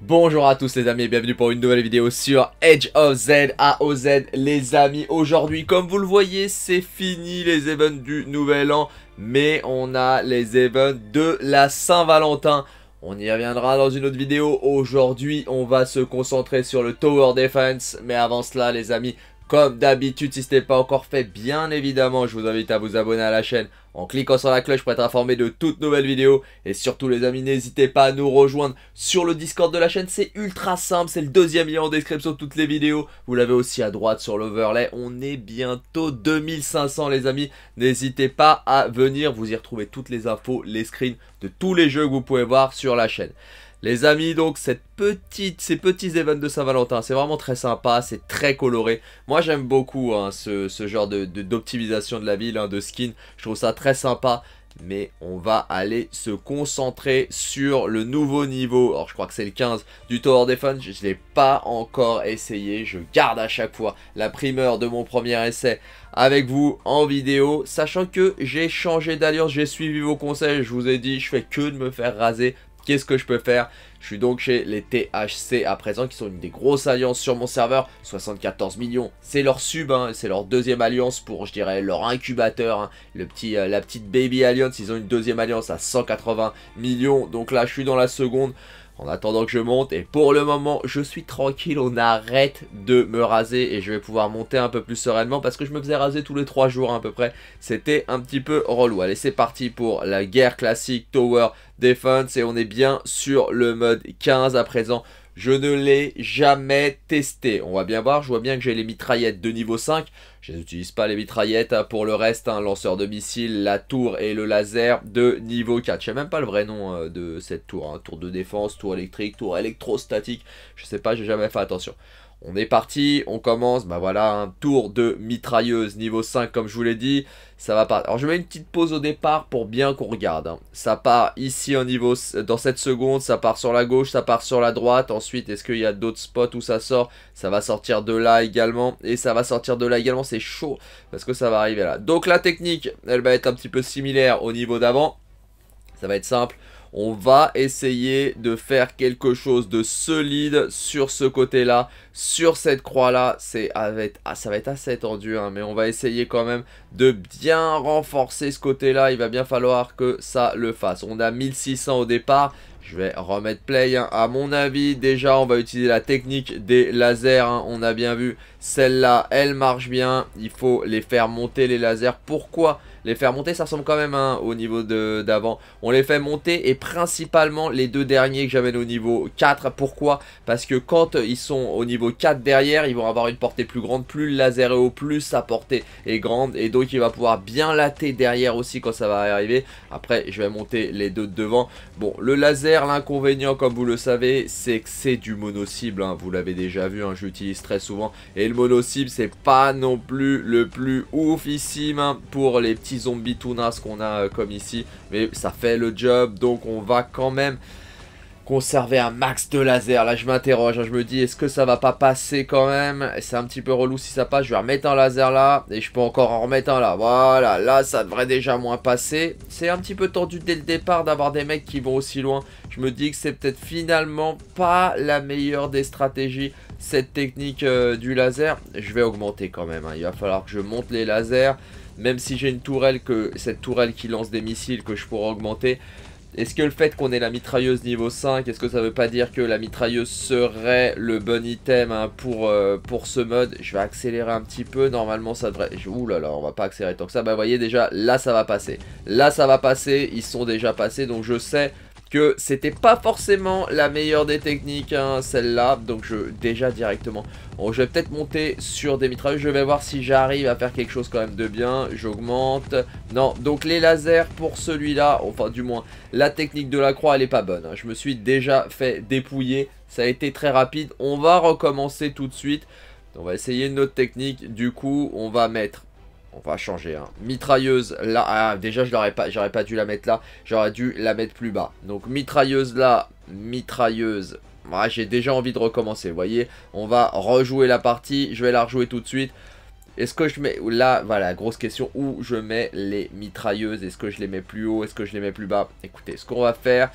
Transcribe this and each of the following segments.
Bonjour à tous les amis et bienvenue pour une nouvelle vidéo sur Edge of Z, AOZ les amis. Aujourd'hui, comme vous le voyez, c'est fini les events du Nouvel An, mais on a les events de la Saint-Valentin. On y reviendra dans une autre vidéo. Aujourd'hui, on va se concentrer sur le Tower Defense. Mais avant cela, les amis, comme d'habitude, si ce n'est pas encore fait, bien évidemment, je vous invite à vous abonner à la chaîne en cliquant sur la cloche pour être informé de toutes nouvelles vidéos. Et surtout les amis, n'hésitez pas à nous rejoindre sur le Discord de la chaîne, c'est ultra simple, c'est le deuxième lien en description de toutes les vidéos. Vous l'avez aussi à droite sur l'overlay, on est bientôt 2500 les amis. N'hésitez pas à venir, vous y retrouvez toutes les infos, les screens de tous les jeux que vous pouvez voir sur la chaîne. Les amis, donc cette petite, ces petits événements de Saint-Valentin, c'est vraiment très sympa, c'est très coloré. Moi j'aime beaucoup hein, ce, genre d'optimisation de, d'optimisation de, la ville, hein, de skin, je trouve ça très sympa. Mais on va aller se concentrer sur le nouveau niveau, alors je crois que c'est le 15 du Tower Defense, je ne l'ai pas encore essayé, je garde à chaque fois la primeur de mon premier essai avec vous en vidéo, sachant que j'ai changé d'alliance, j'ai suivi vos conseils, je vous ai dit je fais que de me faire raser Qu'est-ce que je peux faire Je suis donc chez les THC à présent, qui sont une des grosses alliances sur mon serveur. 74 millions, c'est leur sub, hein. c'est leur deuxième alliance pour, je dirais, leur incubateur. Hein. le petit, euh, la petite Baby Alliance, ils ont une deuxième alliance à 180 millions. Donc là, je suis dans la seconde en attendant que je monte. Et pour le moment, je suis tranquille, on arrête de me raser et je vais pouvoir monter un peu plus sereinement parce que je me faisais raser tous les 3 jours à peu près. C'était un petit peu relou. Allez, c'est parti pour la guerre classique Tower Defense et on est bien sur le mode 15 à présent je ne l'ai jamais testé. On va bien voir, je vois bien que j'ai les mitraillettes de niveau 5. Je n'utilise pas les mitraillettes pour le reste, un lanceur de missiles, la tour et le laser de niveau 4. Je sais même pas le vrai nom euh, de cette tour. Hein. Tour de défense, tour électrique, tour électrostatique. Je sais pas, j'ai jamais fait attention. On est parti, on commence, bah voilà, un tour de mitrailleuse niveau 5 comme je vous l'ai dit. Ça va pas. Alors je mets une petite pause au départ pour bien qu'on regarde. Hein. Ça part ici en niveau, dans cette seconde, ça part sur la gauche, ça part sur la droite. Ensuite, est-ce qu'il y a d'autres spots où ça sort Ça va sortir de là également. Et ça va sortir de là également, c'est chaud parce que ça va arriver là. Donc la technique, elle va être un petit peu similaire au niveau d'avant. Ça va être simple. On va essayer de faire quelque chose de solide sur ce côté-là, sur cette croix-là. Ah, ça va être assez tendu, hein, mais on va essayer quand même de bien renforcer ce côté-là. Il va bien falloir que ça le fasse. On a 1600 au départ. Je vais remettre play, hein. à mon avis, déjà on va utiliser la technique des lasers, hein. on a bien vu celle-là, elle marche bien. Il faut les faire monter les lasers. Pourquoi les faire monter Ça ressemble quand même hein, au niveau d'avant. On les fait monter et principalement les deux derniers que j'amène au niveau 4. Pourquoi Parce que quand ils sont au niveau 4 derrière, ils vont avoir une portée plus grande. Plus le laser est haut, plus sa portée est grande. Et donc il va pouvoir bien later derrière aussi quand ça va arriver. Après, je vais monter les deux devant. Bon, le laser, l'inconvénient comme vous le savez, c'est que c'est du mono-cible. Hein. Vous l'avez déjà vu, je hein, j'utilise très souvent. Et cible, c'est pas non plus le plus oufissime hein, pour les petits zombies tunas qu'on a euh, comme ici. Mais ça fait le job, donc on va quand même conserver un max de laser. Là, je m'interroge, hein. je me dis, est-ce que ça va pas passer quand même C'est un petit peu relou si ça passe. Je vais remettre un laser là, et je peux encore en remettre un là. Voilà, là, ça devrait déjà moins passer. C'est un petit peu tendu dès le départ d'avoir des mecs qui vont aussi loin. Je me dis que c'est peut-être finalement pas la meilleure des stratégies, cette technique euh, du laser. Je vais augmenter quand même, hein. il va falloir que je monte les lasers. Même si j'ai une tourelle, que cette tourelle qui lance des missiles que je pourrais augmenter est-ce que le fait qu'on ait la mitrailleuse niveau 5, est-ce que ça veut pas dire que la mitrailleuse serait le bon item hein, pour, euh, pour ce mode Je vais accélérer un petit peu, normalement ça devrait... Ouh là là, on va pas accélérer tant que ça. Bah vous voyez déjà, là ça va passer. Là ça va passer, ils sont déjà passés, donc je sais que c'était pas forcément la meilleure des techniques, hein, celle-là. Donc je déjà directement, je vais peut-être monter sur des mitrailles. Je vais voir si j'arrive à faire quelque chose quand même de bien. J'augmente. Non, donc les lasers pour celui-là, enfin du moins, la technique de la croix, elle est pas bonne. Hein. Je me suis déjà fait dépouiller. Ça a été très rapide. On va recommencer tout de suite. On va essayer une autre technique. Du coup, on va mettre on va changer. Hein. Mitrailleuse, là, ah, déjà, je n'aurais pas, j'aurais pas dû la mettre là. J'aurais dû la mettre plus bas. Donc, mitrailleuse là, mitrailleuse. Moi, J'ai déjà envie de recommencer, vous voyez. On va rejouer la partie. Je vais la rejouer tout de suite. Est-ce que je mets... Là, voilà, grosse question. Où je mets les mitrailleuses Est-ce que je les mets plus haut Est-ce que je les mets plus bas Écoutez, ce qu'on va faire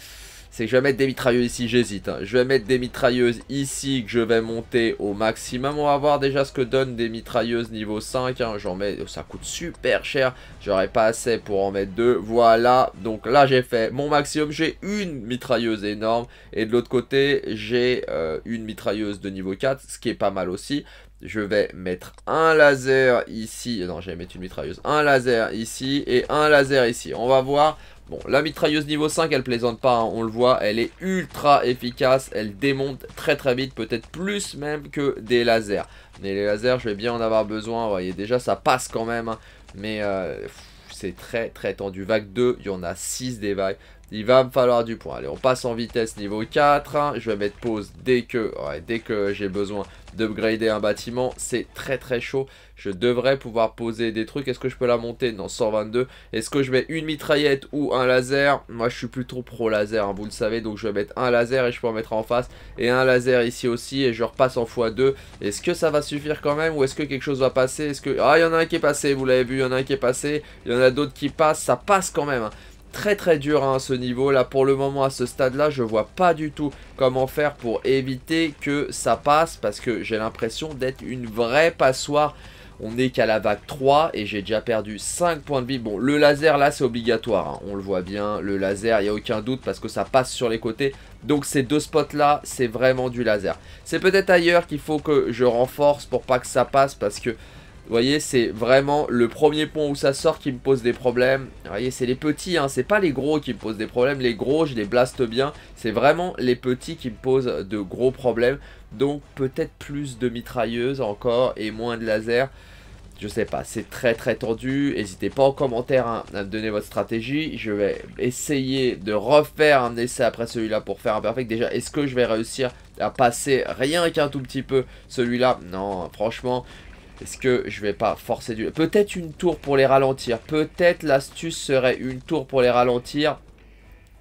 c'est que je vais mettre des mitrailleuses ici, j'hésite. Hein. Je vais mettre des mitrailleuses ici que je vais monter au maximum. On va voir déjà ce que donnent des mitrailleuses niveau 5. Hein. J'en mets, ça coûte super cher. J'aurais pas assez pour en mettre deux. Voilà, donc là j'ai fait mon maximum. J'ai une mitrailleuse énorme. Et de l'autre côté, j'ai euh, une mitrailleuse de niveau 4, ce qui est pas mal aussi. Je vais mettre un laser ici. Non, j'allais mettre une mitrailleuse. Un laser ici et un laser ici. On va voir Bon, la mitrailleuse niveau 5, elle plaisante pas, hein, on le voit, elle est ultra efficace, elle démonte très très vite, peut-être plus même que des lasers. Mais les lasers, je vais bien en avoir besoin, vous voyez, déjà ça passe quand même, hein. mais euh, c'est très très tendu. Vague 2, il y en a 6 des vagues, il va me falloir du point. Allez, on passe en vitesse niveau 4. Je vais mettre pause dès que, dès que j'ai besoin d'upgrader un bâtiment. C'est très très chaud. Je devrais pouvoir poser des trucs. Est-ce que je peux la monter Non, 122. Est-ce que je mets une mitraillette ou un laser Moi, je suis plutôt pro laser, hein, vous le savez. Donc, je vais mettre un laser et je peux en mettre en face. Et un laser ici aussi. Et je repasse en x2. Est-ce que ça va suffire quand même Ou est-ce que quelque chose va passer Est-ce que... Ah, il y en a un qui est passé, vous l'avez vu. Il y en a un qui est passé. Il y en a d'autres qui passent. Ça passe quand même. Hein très très dur à hein, ce niveau là pour le moment à ce stade là je vois pas du tout comment faire pour éviter que ça passe parce que j'ai l'impression d'être une vraie passoire on n'est qu'à la vague 3 et j'ai déjà perdu 5 points de vie. Bon, le laser là c'est obligatoire, hein. on le voit bien. Le laser, il n'y a aucun doute parce que ça passe sur les côtés. Donc ces deux spots là, c'est vraiment du laser. C'est peut-être ailleurs qu'il faut que je renforce pour pas que ça passe parce que vous voyez, c'est vraiment le premier pont où ça sort qui me pose des problèmes. Vous voyez, c'est les petits, hein, c'est pas les gros qui me posent des problèmes. Les gros, je les blaste bien. C'est vraiment les petits qui me posent de gros problèmes. Donc peut-être plus de mitrailleuses encore et moins de laser. Je sais pas, c'est très très tendu. N'hésitez pas en commentaire hein, à me donner votre stratégie. Je vais essayer de refaire un essai après celui-là pour faire un perfect. Déjà, est-ce que je vais réussir à passer rien qu'un tout petit peu celui-là Non, franchement, est-ce que je vais pas forcer du... Peut-être une tour pour les ralentir. Peut-être l'astuce serait une tour pour les ralentir.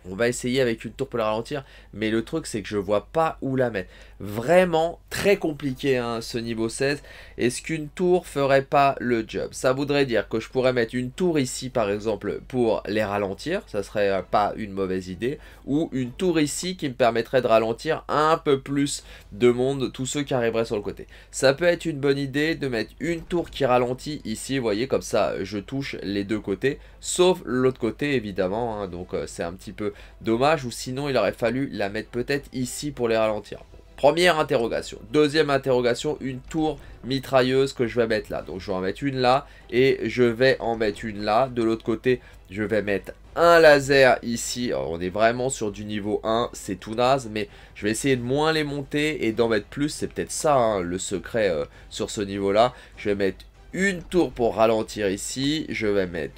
On va essayer avec une tour pour la ralentir, mais le truc c'est que je vois pas où la mettre. Vraiment très compliqué hein, ce niveau 16. Est-ce qu'une tour ferait pas le job Ça voudrait dire que je pourrais mettre une tour ici par exemple pour les ralentir, ça serait euh, pas une mauvaise idée. Ou une tour ici qui me permettrait de ralentir un peu plus de monde, tous ceux qui arriveraient sur le côté. Ça peut être une bonne idée de mettre une tour qui ralentit ici, vous voyez comme ça je touche les deux côtés, sauf l'autre côté évidemment, hein, donc euh, c'est un petit peu dommage. Ou sinon, il aurait fallu la mettre peut-être ici pour les ralentir. Première interrogation. Deuxième interrogation, une tour mitrailleuse que je vais mettre là. Donc je vais en mettre une là et je vais en mettre une là. De l'autre côté, je vais mettre un laser ici. on est vraiment sur du niveau 1, c'est tout naze, mais je vais essayer de moins les monter et d'en mettre plus. C'est peut-être ça hein, le secret euh, sur ce niveau-là. Je vais mettre une tour pour ralentir ici. Je vais mettre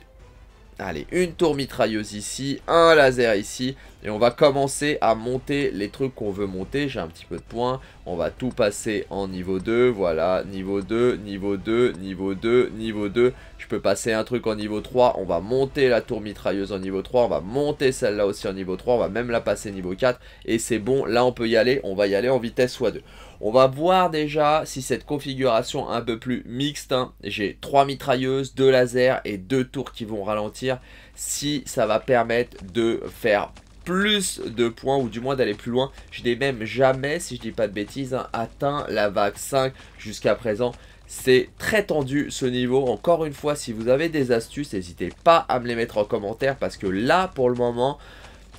Allez, une tour mitrailleuse ici, un laser ici. Et on va commencer à monter les trucs qu'on veut monter. J'ai un petit peu de points. On va tout passer en niveau 2. Voilà, niveau 2, niveau 2, niveau 2, niveau 2. Je peux passer un truc en niveau 3. On va monter la tour mitrailleuse en niveau 3. On va monter celle-là aussi en niveau 3. On va même la passer niveau 4. Et c'est bon, là on peut y aller. On va y aller en vitesse soit 2 On va voir déjà si cette configuration un peu plus mixte, hein, j'ai 3 mitrailleuses, 2 lasers et 2 tours qui vont ralentir, si ça va permettre de faire plus de points ou du moins d'aller plus loin. Je n'ai même jamais, si je dis pas de bêtises, hein, atteint la vague 5 jusqu'à présent. C'est très tendu ce niveau. Encore une fois, si vous avez des astuces, n'hésitez pas à me les mettre en commentaire parce que là, pour le moment,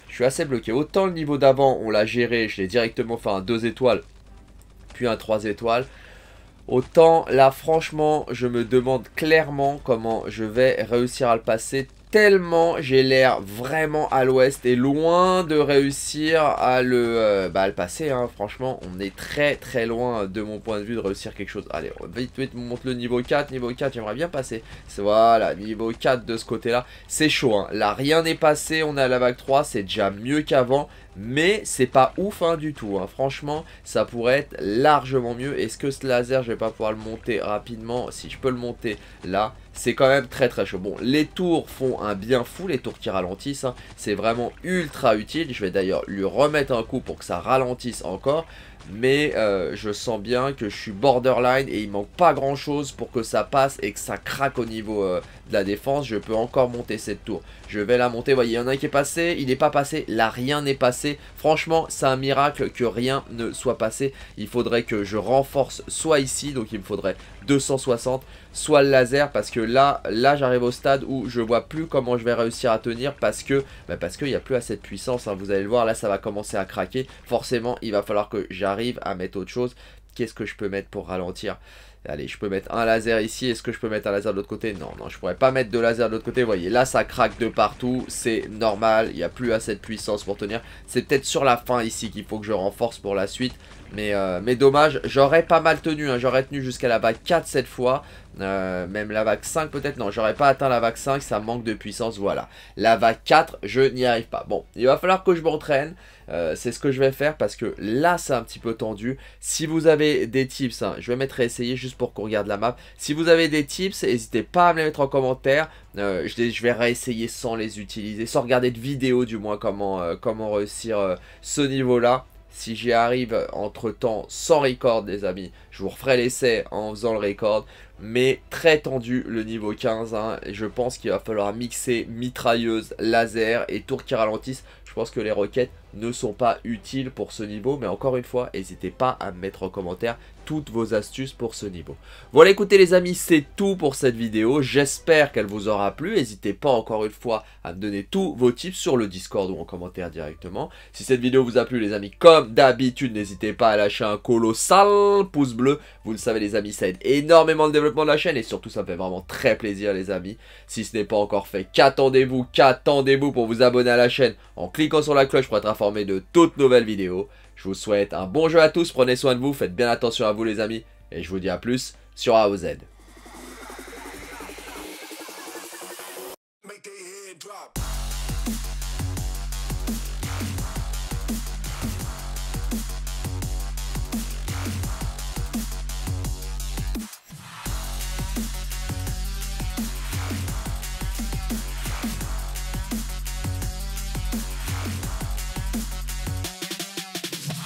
je suis assez bloqué. Autant le niveau d'avant, on l'a géré, je l'ai directement fait un 2 étoiles, puis un 3 étoiles. Autant là, franchement, je me demande clairement comment je vais réussir à le passer tellement j'ai l'air vraiment à l'ouest et loin de réussir à le, euh, bah, le passer. Hein. Franchement, on est très très loin de mon point de vue de réussir quelque chose. Allez, vite vite, monte le niveau 4. Niveau 4, j'aimerais bien passer. Voilà, niveau 4 de ce côté-là. C'est chaud. Hein. Là, rien n'est passé. On est à la vague 3. C'est déjà mieux qu'avant. Mais c'est pas ouf hein, du tout. Hein. Franchement, ça pourrait être largement mieux. Est-ce que ce laser, je vais pas pouvoir le monter rapidement Si je peux le monter là, c'est quand même très très chaud. Bon, les tours font un bien fou, les tours qui ralentissent. Hein. C'est vraiment ultra utile. Je vais d'ailleurs lui remettre un coup pour que ça ralentisse encore mais euh, je sens bien que je suis borderline et il manque pas grand chose pour que ça passe et que ça craque au niveau euh, de la défense. Je peux encore monter cette tour. Je vais la monter, voyez, il y en a un qui est passé, il n'est pas passé, là rien n'est passé. Franchement, c'est un miracle que rien ne soit passé. Il faudrait que je renforce soit ici, donc il me faudrait 260, soit le laser parce que là, là j'arrive au stade où je vois plus comment je vais réussir à tenir parce que, bah, parce qu'il n'y a plus assez de puissance. Hein. Vous allez le voir, là ça va commencer à craquer. Forcément, il va falloir que j'arrive arrive à mettre autre chose, qu'est-ce que je peux mettre pour ralentir Allez, je peux mettre un laser ici. Est-ce que je peux mettre un laser de l'autre côté Non, non, je pourrais pas mettre de laser de l'autre côté. Vous voyez, là, ça craque de partout. C'est normal. Il n'y a plus assez de puissance pour tenir. C'est peut-être sur la fin ici qu'il faut que je renforce pour la suite. Mais, euh, mais dommage, j'aurais pas mal tenu. Hein. J'aurais tenu jusqu'à la vague 4 cette fois. Euh, même la vague 5 peut-être. Non, j'aurais pas atteint la vague 5. Ça manque de puissance. Voilà. La vague 4, je n'y arrive pas. Bon, il va falloir que je m'entraîne. Euh, c'est ce que je vais faire parce que là, c'est un petit peu tendu. Si vous avez des tips, hein, je vais mettre à essayer juste pour qu'on regarde la map. Si vous avez des tips, n'hésitez pas à me les mettre en commentaire. Euh, je, vais réessayer sans les utiliser, sans regarder de vidéo du moins comment, euh, comment réussir euh, ce niveau-là. Si j'y arrive entre temps sans record les amis, je vous referai l'essai en faisant le record. Mais très tendu le niveau 15. Hein, je pense qu'il va falloir mixer mitrailleuse, laser et tour qui ralentissent. Je pense que les roquettes ne sont pas utiles pour ce niveau. Mais encore une fois, n'hésitez pas à me mettre en commentaire toutes vos astuces pour ce niveau. Voilà, écoutez les amis, c'est tout pour cette vidéo. J'espère qu'elle vous aura plu. N'hésitez pas encore une fois à me donner tous vos tips sur le Discord ou en commentaire directement. Si cette vidéo vous a plu les amis, comme d'habitude, n'hésitez pas à lâcher un colossal pouce bleu vous le savez les amis, ça aide énormément le développement de la chaîne et surtout ça me fait vraiment très plaisir les amis. Si ce n'est pas encore fait, qu'attendez-vous, qu'attendez-vous pour vous abonner à la chaîne en cliquant sur la cloche pour être informé de toutes nouvelles vidéos. Je vous souhaite un bon jeu à tous, prenez soin de vous, faites bien attention à vous les amis et je vous dis à plus sur AOZ.